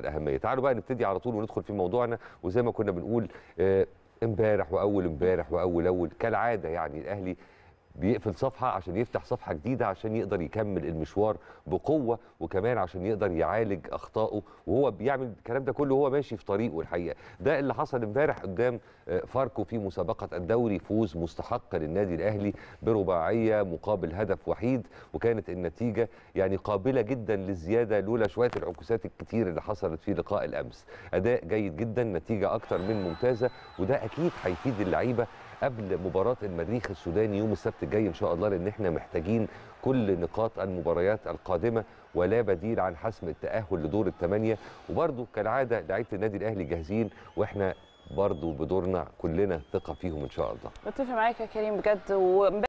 الاهميه تعالوا بقى نبتدي على طول وندخل في موضوعنا وزي ما كنا بنقول آه، امبارح واول امبارح واول اول كالعاده يعني الاهلي بيقفل صفحه عشان يفتح صفحه جديده عشان يقدر يكمل المشوار بقوه وكمان عشان يقدر يعالج اخطائه وهو بيعمل الكلام ده كله وهو ماشي في طريقه الحقيقه ده اللي حصل امبارح قدام آه، فاركو في مسابقه الدوري فوز مستحق للنادي الاهلي برباعيه مقابل هدف وحيد وكانت النتيجه يعني قابله جدا للزياده لولا شويه العكوسات الكتير اللي حصلت في لقاء الامس اداء جيد جدا نتيجه اكتر من ممتازه وده اكيد هيفيد اللعيبه قبل مباراه المريخ السوداني يوم السبت الجاي ان شاء الله لان احنا محتاجين كل نقاط المباريات القادمه ولا بديل عن حسم التاهل لدور الثمانيه وبرده كالعاده لعيبه النادي الاهلي جاهزين واحنا برضو بدورنا كلنا ثقه فيهم ان شاء الله. متفق معاك يا كريم بجد و...